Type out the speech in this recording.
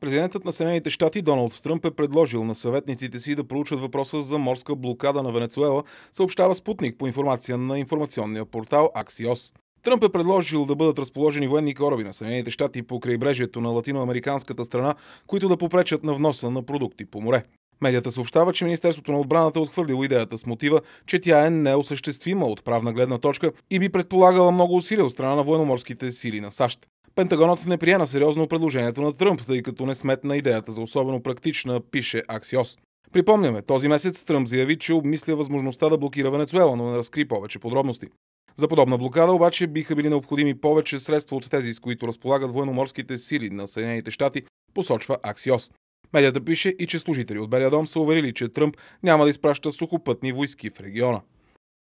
Президентът на Съединените щати Доналд Тръмп е предложил на съветниците си да проучат въпроса за морска блокада на Венецуела, съобщава Спутник по информация на информационния портал Аксиос. Тръмп е предложил да бъдат разположени военни кораби на Съединените щати по крайбрежието на латиноамериканската страна, които да попречат на вноса на продукти по море. Медията съобщава, че Министерството на отбраната е отхвърлило идеята с мотива, че тя е неосъществима от правна гледна точка и би предполагала много усилия от страна на военноморските сили на САЩ. Пентагонът не прие на сериозно предложението на Тръмп, тъй като не сметна идеята за особено практична, пише Аксиос. Припомняме, този месец Тръмп заяви, че обмисля възможността да блокира Венецуела, но не разкри повече подробности. За подобна блокада обаче биха били необходими повече средства от тези, с които разполагат военноморските сили на Съединените щати, посочва Аксиос. Медията пише и че служители от Белия дом са уверили, че Тръмп няма да изпраща сухопътни войски в региона.